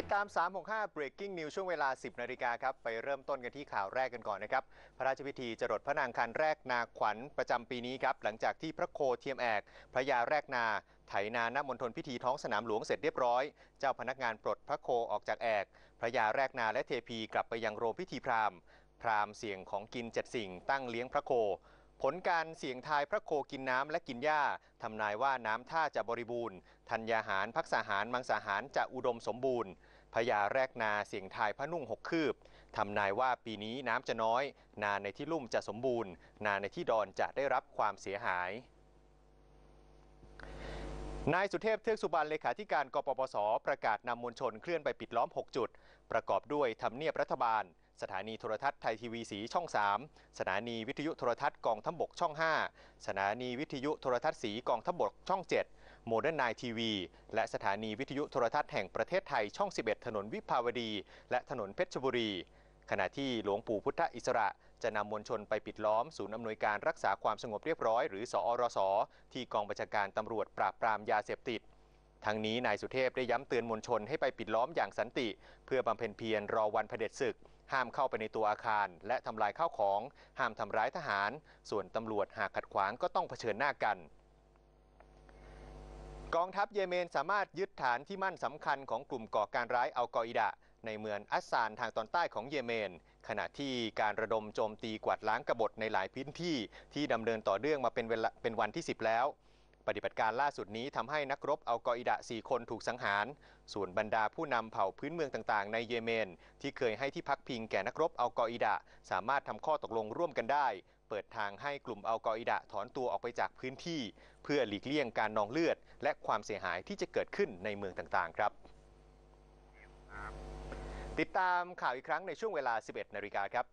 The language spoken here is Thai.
ติดตาม 365 breaking news ช่วงเวลา 10 นาฬิกาครับ ไปเริ่มต้นกันที่ข่าวแรกกันก่อนนะครับ พระราชพิธีจรดพระนางคันแรกนาขวัญประจำปีนี้ครับ หลังจากที่พระโคเทียมแอก พระยาแรกนา ไถนาณมณฑลพิธีท้องสนามหลวงเสร็จเรียบร้อย เจ้าพนักงานปลดพระโคออกจากแอก พระยาแรกนาและเทพีกลับไปยังโรงพิธีพราหมณ์พราหมณ์เสียงของกินเจ็ดสิ่งตั้งเลี้ยงพระโคผลการเสี่ยงทายพระโคกินน้ำและกินหญ้าทำนายว่าน้ำท่าจะบริบูรณ์ธัญญาหาร พักษาหารมังสาหารจะอุดมสมบูรณ์ พญาแรกนาเสี่ยงทายพระนุ่งหกคืบทำนายว่าปีนี้น้ำจะน้อย นาในที่ลุ่มจะสมบูรณ์ นาในที่ดอนจะได้รับความเสียหายนายสุเทพเทือกสุบรรณเลขาธิการกปปสประกาศนำมวลชนเคลื่อนไปปิดล้อม 6 จุด ประกอบด้วยทำเนียบรัฐบาลสถานีโทรทัศน์ไทยทีวีสีช่อง 3 สถานีวิทยุโทรทัศน์กองทัพบกช่อง 5สถานีวิทยุโทรทัศน์สี กองทัพบกช่อง 7 โมเดิร์นไนทีวี และสถานีวิทยุโทรทัศน์แห่งประเทศไทยช่อง 11 ถนนวิภาวดี และถนนเพชรบุรี ขณะที่หลวงปู่พุทธอิสระจะนำมวลชนไปปิดล้อม ศูนย์อำนวยการรักษาความสงบเรียบร้อยหรือสอรสที่กองบัญชาการตำรวจปราบปรามยาเสพติดทั้งนี้นายสุเทพได้ย้ำเตือนมวลชนให้ไปปิดล้อมอย่างสันติ เพื่อบำเพ็ญเพียรรอวันเผด็จศึกห้ามเข้าไปในตัวอาคาร และทำลายข้าวของ ห้ามทำร้ายทหาร ส่วนตำรวจหากขัดขวางก็ต้องเผชิญหน้ากัน กองทัพเยเมนสามารถยึดฐานที่มั่นสำคัญของกลุ่มก่อการร้ายอัลกออิดะในเมืองอัสซานทางตอนใต้ของเยเมน ขณะที่การระดมโจมตีกวาดล้างกบฏในหลายพื้นที่ที่ดำเนินต่อเรื่องมาเป็นเป็นวันที่10แล้วปฏิบัติการล่าสุดนี้ทำให้นักรบอัลกออิดะ4คนถูกสังหาร ส่วนบรรดาผู้นำเผ่าพื้นเมืองต่างๆ ในเยเมน ที่เคยให้ที่พักพิงแก่นักรบอัลกออิดะสามารถทำข้อตกลงร่วมกันได้ เปิดทางให้กลุ่มอัลกออิดะถอนตัวออกไปจากพื้นที่ เพื่อหลีกเลี่ยงการนองเลือดและความเสียหายที่จะเกิดขึ้นในเมืองต่างๆครับ ติดตามข่าวอีกครั้งในช่วงเวลา 11นาฬิกาครับ